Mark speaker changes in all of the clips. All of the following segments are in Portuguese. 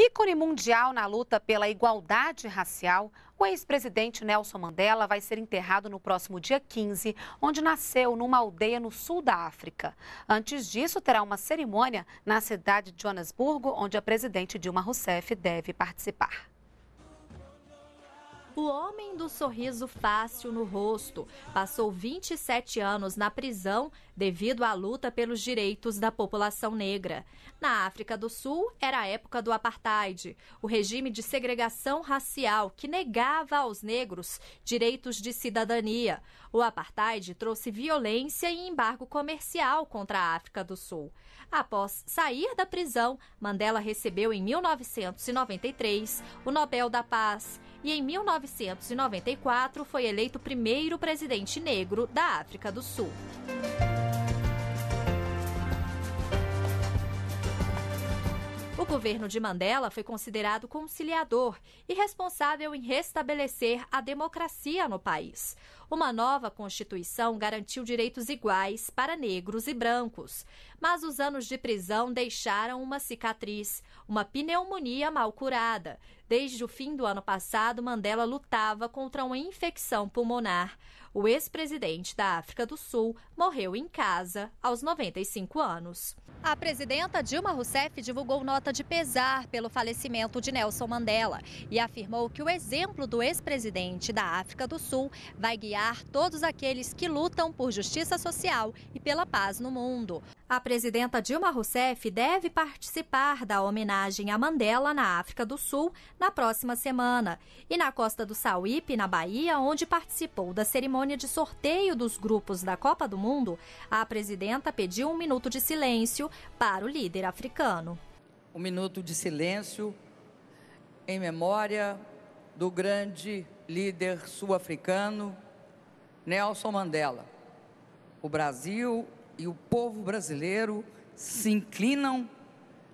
Speaker 1: Ícone mundial na luta pela igualdade racial, o ex-presidente Nelson Mandela vai ser enterrado no próximo dia 15, onde nasceu numa aldeia no sul da África. Antes disso, terá uma cerimônia na cidade de Joanesburgo, onde a presidente Dilma Rousseff deve participar
Speaker 2: o homem do sorriso fácil no rosto. Passou 27 anos na prisão devido à luta pelos direitos da população negra. Na África do Sul, era a época do apartheid, o regime de segregação racial que negava aos negros direitos de cidadania. O apartheid trouxe violência e embargo comercial contra a África do Sul. Após sair da prisão, Mandela recebeu em 1993 o Nobel da Paz e em 1994 foi eleito primeiro presidente negro da África do Sul. O governo de Mandela foi considerado conciliador e responsável em restabelecer a democracia no país. Uma nova Constituição garantiu direitos iguais para negros e brancos. Mas os anos de prisão deixaram uma cicatriz, uma pneumonia mal curada, Desde o fim do ano passado, Mandela lutava contra uma infecção pulmonar. O ex-presidente da África do Sul morreu em casa aos 95 anos. A presidenta Dilma Rousseff divulgou nota de pesar pelo falecimento de Nelson Mandela e afirmou que o exemplo do ex-presidente da África do Sul vai guiar todos aqueles que lutam por justiça social e pela paz no mundo. A presidenta Dilma Rousseff deve participar da homenagem a Mandela na África do Sul na próxima semana e na Costa do Sauípe, na Bahia, onde participou da cerimônia de sorteio dos grupos da Copa do Mundo, a presidenta pediu um minuto de silêncio para o líder africano. Um minuto de
Speaker 3: silêncio em memória do grande líder sul-africano Nelson Mandela. O Brasil e o povo brasileiro se inclinam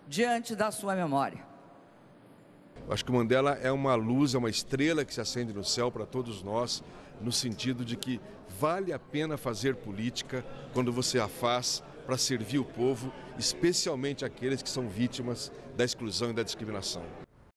Speaker 3: diante da sua memória.
Speaker 4: Acho que Mandela é uma luz, é uma estrela que se acende no céu para todos nós, no sentido de que vale a pena fazer política quando você a faz para servir o povo, especialmente aqueles que são vítimas da exclusão e da discriminação.